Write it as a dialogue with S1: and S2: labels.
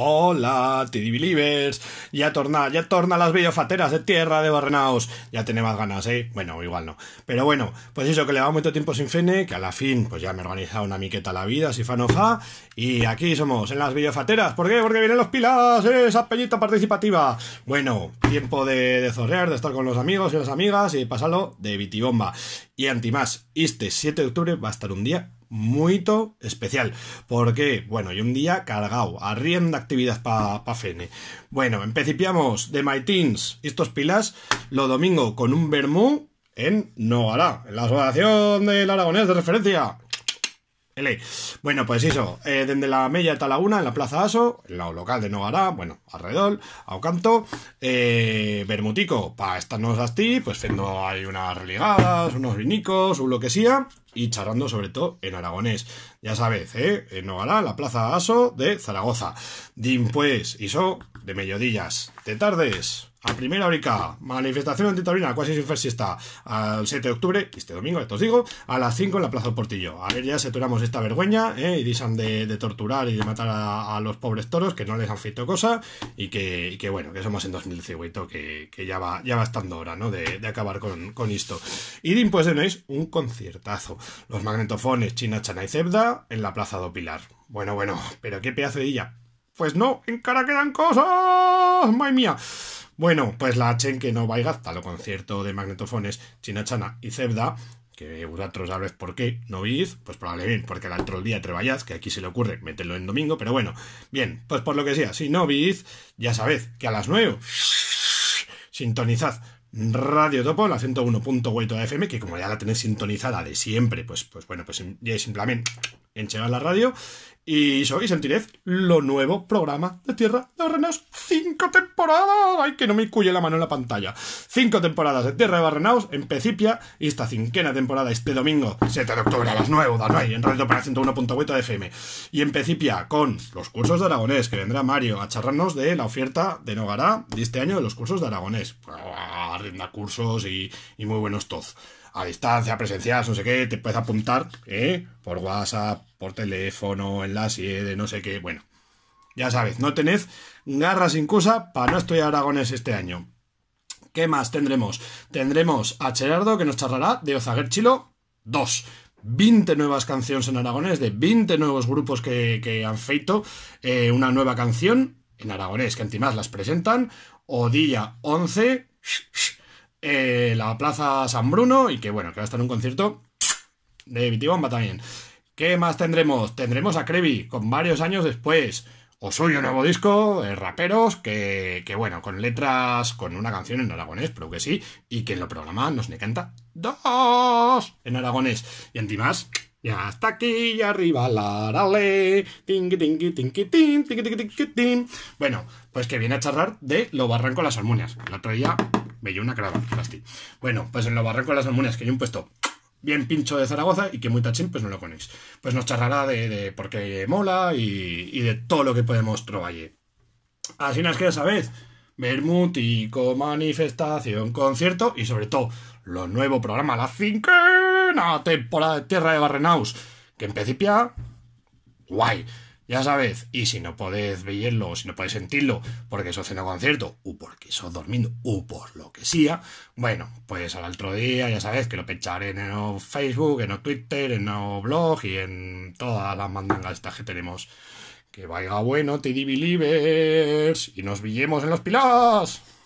S1: Hola, tidi Believers. Ya torna, ya torna las videofateras de tierra de Barrenaos. Ya tenemos más ganas, ¿eh? Bueno, igual no. Pero bueno, pues eso, que le va mucho tiempo sin Fene, que a la fin, pues ya me he organizado una miqueta a la vida, si fa. Y aquí somos, en las videofateras, ¿Por qué? Porque vienen los pilas, ¿eh? esa peñita participativa. Bueno, tiempo de, zorrear, de estar con los amigos y las amigas y pasarlo de vitibomba. Y antimás, este 7 de octubre va a estar un día muy especial. Porque, bueno, ...y un día cargado, arrienda actividad pa, pa Fene. Bueno, empecipiamos de My Teens, estos pilas, lo domingo con un vermut en Nogará, en la Asociación del Aragonés de Referencia. Bueno, pues eso, eh, desde la Mella de la en la Plaza Aso, en la local de Nogará, bueno, alrededor, a Ocanto, eh, Bermutico, para estarnos así, pues fendo hay unas religadas, unos vinicos, un lo que sea, y charlando sobre todo en aragonés. Ya sabes ¿eh? en Nogalá, la Plaza Aso de Zaragoza. Din, pues iso de mellodillas. de tardes, a primera horica, manifestación antitaurina, cuasi sin está al 7 de octubre, este domingo, esto os digo, a las 5 en la Plaza Portillo. A ver, ya se esta vergüenza, ¿eh? y disan de, torturar y de matar a, los pobres toros, que no les han feito cosa, y que, bueno, que somos en 2015, que, que ya, va, ya va estando hora, ¿no?, de, acabar con, esto. Y pues tenéis un conciertazo los magnetofones China, Chana y Zebda en la Plaza do Pilar. Bueno, bueno, pero qué pedazo de ella. Pues no, en cara quedan cosas, madre mía. Bueno, pues la Chen que no vaya hasta lo concierto de magnetofones China, Chana y Zebda que vosotros sabéis por qué no vís, pues probablemente porque el otro día vayas, que aquí se le ocurre meterlo en domingo, pero bueno, bien, pues por lo que sea, si no vís, ya sabéis que a las 9 sintonizad Radio Topo, la 101.8 FM, que como ya la tenéis sintonizada de siempre, pues, pues bueno, pues ya simplemente enchegar la radio y sois sentirez lo nuevo programa de Tierra de Barrenaos. ¡Cinco temporadas! ¡Ay, que no me cuye la mano en la pantalla! Cinco temporadas de Tierra de Barrenaos en Pecipia y esta cinquena temporada este domingo, 7 de octubre a las 9 de en Radio la 101.8 FM. Y en Pecipia con los cursos de aragonés, que vendrá Mario a charrarnos de la oferta de Nogará de este año de los cursos de aragonés dar cursos y, muy buenos TOZ. A distancia, presencial, no sé qué, te puedes apuntar, ¿eh? Por WhatsApp, por teléfono, en la de no sé qué, bueno. Ya sabes, no tened garra sin cosa para no estudiar Aragones este año. ¿Qué más tendremos? Tendremos a Gerardo que nos charlará de Ozaguer Chilo 2. 20 nuevas canciones en aragonés, de 20 nuevos grupos que, han feito eh, una nueva canción en aragonés, que más las presentan. Odilla 11 eh, la Plaza San Bruno y que bueno, que va a estar en un concierto de Bomba también. ¿Qué más tendremos? Tendremos a Krevi con varios años después. O suyo nuevo disco, raperos, que, bueno, con letras, con una canción en aragonés, pero que sí, y que en lo programa nos le canta dos en aragonés. Y más y hasta aquí y arriba, la rale. Bueno, pues que viene a charlar de lo barranco las armonias El otro día una crava, Bueno, pues en lo barranco de las Almunias, que hay un puesto bien pincho de Zaragoza y que muy tachín pues no lo conéis. Pues nos charlará de, por qué mola y, de todo lo que podemos trobar allí. Así nos queda sabéis, Bermutico, manifestación, concierto y sobre todo, lo nuevo programa, la cinquena temporada de Tierra de Barrenaus, que en principio, guay. Ya sabes y si no podéis verlo, o si no podéis sentirlo, porque en haciendo concierto, o porque sos dormindo, o por lo que sea, bueno, pues al otro día ya sabes que lo pecharé en el Facebook, en el Twitter, en el blog y en todas las mandangas estas que tenemos. Que vaya bueno, te Believers, y nos villemos en los pilas.